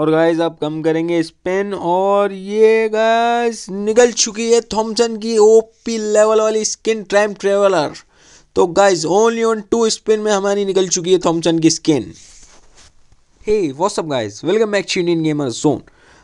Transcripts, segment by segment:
और गाइज आप कम करेंगे स्पेन और ये गाइस निकल चुकी है थॉमसन की ओपी लेवल वाली स्किन ट्रैम ट्रेवलर तो guys only on two spin में हमारी निकल चुकी है थॉमसन की skin hey WhatsApp guys welcome back चीन इंडियन गेमर जोन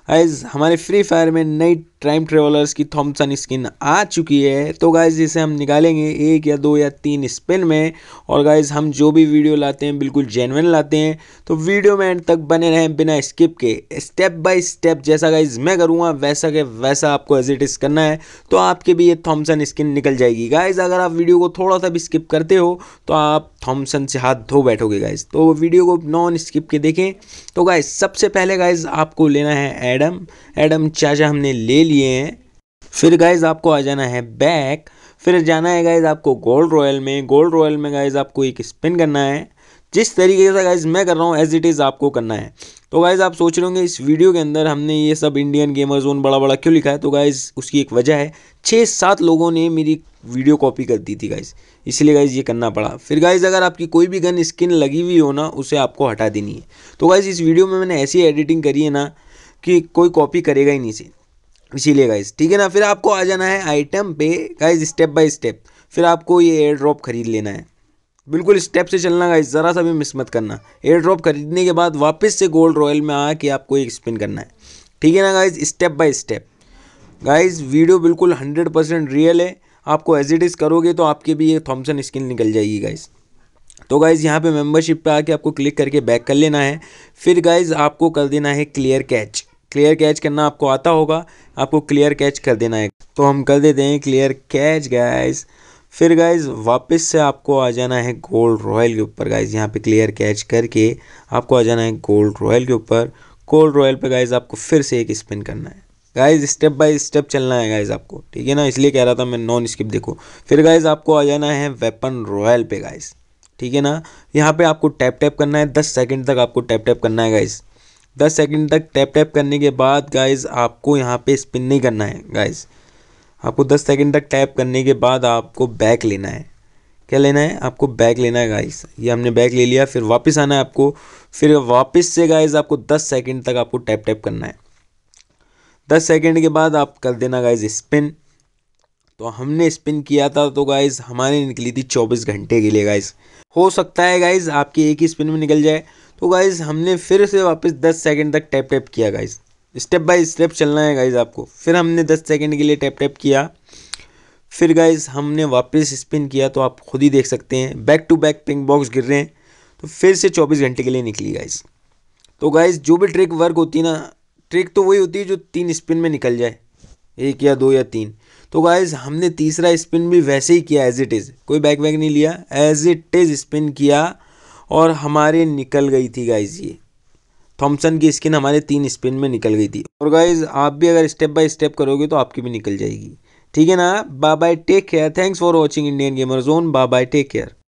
गाइस हमारे फ्री फायर में नई टाइम ट्रेवलर्स की थॉमसन स्किन आ चुकी है तो गाइज इसे हम निकालेंगे एक या दो या तीन स्पिन में और गाइज हम जो भी वीडियो लाते हैं बिल्कुल जेनवन लाते हैं तो वीडियो में एंड तक बने रहें बिना स्किप के स्टेप बाय स्टेप जैसा गाइज मैं करूँगा वैसा के वैसा आपको एज इट इज़ करना है तो आपके भी ये थॉम्सन स्किन निकल जाएगी गाइज अगर आप वीडियो को थोड़ा सा भी स्किप करते हो तो आप थॉम्सन से हाथ धो बैठोगे गाइज तो वीडियो को नॉन स्किप के देखें तो गाइज सबसे पहले गाइज आपको लेना है एडम एडम चाचा हमने ले लिए हैं फिर गाइज आपको आ जाना है बैक फिर जाना है गाइज आपको गोल्ड रॉयल में गोल्ड रॉयल में गाइज आपको एक स्पिन करना है जिस तरीके से गाइज मैं कर रहा हूँ एज इट इज़ आपको करना है तो गाइज आप सोच रहे होंगे इस वीडियो के अंदर हमने ये सब इंडियन गेमर जोन बड़ा बड़ा क्यों लिखा है तो गाइज उसकी एक वजह है छः सात लोगों ने मेरी वीडियो कॉपी कर दी थी गाइज इसलिए गाइज ये करना पड़ा फिर गाइज अगर आपकी कोई भी गन स्किन लगी हुई हो ना उसे आपको हटा देनी है तो गाइज इस वीडियो में मैंने ऐसी एडिटिंग करी है ना कि कोई कॉपी करेगा ही नहीं से इसीलिए गाइज ठीक है ना फिर आपको आ जाना है आइटम पे गाइज स्टेप बाय स्टेप फिर आपको ये एयर ड्रॉप खरीद लेना है बिल्कुल स्टेप से चलना गाइज ज़रा सा भी मिस मत करना एयर ड्रॉप खरीदने के बाद वापस से गोल्ड रॉयल में आके आपको एक स्पिन करना है ठीक है ना guys step by step guys video बिल्कुल हंड्रेड परसेंट रियल है आपको एज इट इज़ करोगे तो आपके भी ये थॉम्सन स्किन निकल जाएगी गाइज़ तो गाइज़ यहाँ पे मेंबरशिप पे आके आपको क्लिक करके बैक कर लेना है फिर गाइज़ आपको कर देना है क्लियर कैच क्लियर कैच करना आपको आता होगा आपको क्लियर कैच कर देना है तो हम कर देते हैं क्लियर कैच गाइज फिर गाइज वापस से आपको आ जाना है गोल्ड रॉयल के ऊपर गाइज यहाँ पे क्लियर कैच करके आपको आ जाना है गोल्ड रॉयल के ऊपर गोल्ड रॉयल पे गाइज आपको फिर से एक स्पिन करना है गाइज स्टेप बाय स्टेप चलना है गाइज आपको ठीक है ना इसलिए कह रहा था मैं नॉन स्किप देखो फिर गाइज आपको आ जाना है वेपन रॉयल पे गाइज ठीक है ना यहाँ पे आपको टैप टैप करना है दस सेकंड तक आपको टैप टैप करना है गाइज दस सेकंड तक टैप टैप करने के बाद गाइस आपको यहाँ पे स्पिन नहीं करना है गाइस आपको दस सेकंड तक टैप करने के बाद आपको बैक लेना है क्या लेना है आपको बैक लेना है गाइस ये हमने बैक ले लिया फिर वापस आना है आपको फिर वापस से गाइस आपको दस सेकंड तक आपको टैप टैप करना है दस सेकंड के बाद आप कर देना गाइज स्पिन तो हमने स्पिन किया था तो गाइज हमारे निकली थी चौबीस घंटे के लिए गाइज हो सकता है गाइज आपकी एक ही स्पिन में निकल जाए तो गाइज़ हमने फिर से वापस 10 सेकंड तक टैप टैप किया गाइज़ स्टेप बाय स्टेप चलना है गाइज़ आपको फिर हमने 10 सेकंड के लिए टैप टैप किया फिर गाइज़ हमने वापस स्पिन किया तो आप खुद ही देख सकते हैं back to back pink box गिर रहे हैं तो फिर से चौबीस घंटे के लिए निकली गाइज़ तो गाइज़ जो भी ट्रिक वर्क होती है ना ट्रिक तो वही होती है जो तीन स्पिन में निकल जाए एक या दो या तीन तो गाइज हमने तीसरा स्पिन भी वैसे ही किया एज इट इज़ कोई बैक वैक नहीं लिया एज इट इज़ स्पिन किया और हमारे निकल गई थी गाइज ये थॉमसन की स्किन हमारे तीन स्पिन में निकल गई थी और गाइज आप भी अगर स्टेप बाय स्टेप करोगे तो आपकी भी निकल जाएगी ठीक है ना bye bye take care thanks for watching Indian gamer zone bye bye take care